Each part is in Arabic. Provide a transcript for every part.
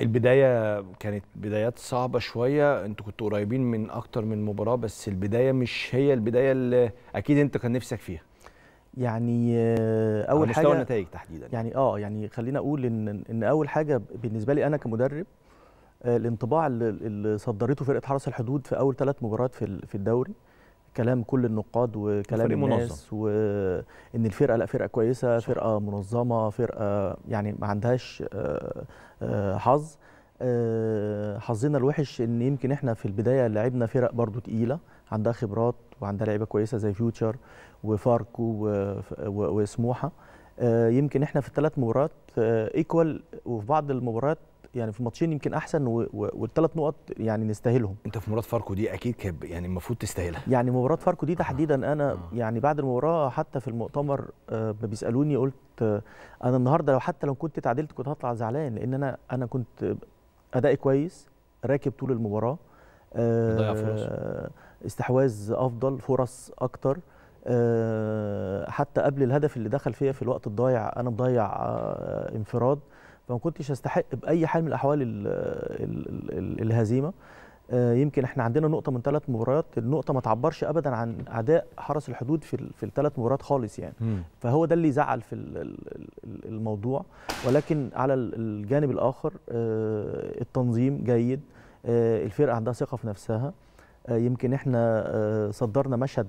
البداية كانت بدايات صعبة شوية انتوا كنتوا قريبين من أكتر من مباراة بس البداية مش هي البداية اللي أكيد أنت كان نفسك فيها يعني آه، أول حاجة مستوى النتائج تحديدا يعني آه يعني خلينا أقول إن إن أول حاجة بالنسبة لي أنا كمدرب آه، الانطباع اللي صدرته فرقة حرس الحدود في أول ثلاث مباريات في الدوري كلام كل النقاد وكلام الناس منظم. وان الفرقه لا فرقه كويسه صح. فرقه منظمه فرقه يعني ما عندهاش آه، آه، حظ آه، حظنا الوحش ان يمكن احنا في البدايه لعبنا فرق برضو تقيله عندها خبرات وعندها لعيبه كويسه زي فيوتشر وفاركو وسموحه يمكن احنا في الثلاث مباريات ايكوال وفي بعض المباريات يعني في ماتشين يمكن احسن والثلاث نقط يعني نستاهلهم انت في مباراه فاركو دي اكيد كان يعني المفروض تستاهلها يعني مباراه فاركو دي تحديدا انا آه. يعني بعد المباراه حتى في المؤتمر آه بيسالوني قلت آه انا النهارده لو حتى لو كنت تعادلت كنت هطلع زعلان لان انا انا كنت ادائي كويس راكب طول المباراه آه فرص. استحواذ افضل فرص اكتر آه، حتى قبل الهدف اللي دخل فيا في الوقت الضايع انا مضيع آه، انفراد فما كنتش استحق باي حال من الاحوال الـ الـ الـ الهزيمه آه، يمكن احنا عندنا نقطه من ثلاث مباريات النقطه ما تعبرش ابدا عن اداء حرس الحدود في في الثلاث مباريات خالص يعني م. فهو ده اللي زعل في الموضوع ولكن على الجانب الاخر آه، التنظيم جيد آه، الفرقه عندها ثقه في نفسها يمكن احنا صدرنا مشهد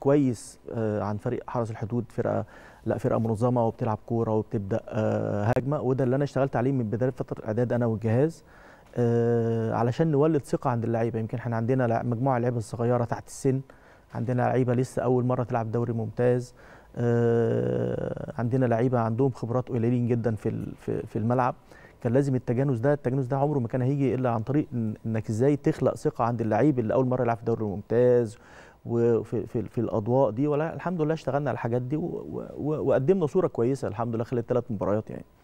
كويس آه، عن فريق حرس الحدود فرقه لا فرقه منظمه وبتلعب كوره وبتبدا آه، هجمه وده اللي انا اشتغلت عليه من بدايه فتره الاعداد انا والجهاز آه، علشان نولد ثقه عند اللعيبه يمكن احنا عندنا مجموعه لعيبه صغيره تحت السن عندنا لعيبه لسه اول مره تلعب دوري ممتاز عندنا لعيبه عندهم خبرات قليلين جدا في في الملعب كان لازم التجانس ده التجانس ده عمره ما كان هيجي الا عن طريق انك ازاي تخلق ثقه عند اللعيب اللي اول مره يلعب في دوري ممتاز وفي في, في الاضواء دي ولا الحمد لله اشتغلنا على الحاجات دي وقدمنا صوره كويسه الحمد لله خلال ثلاث مباريات يعني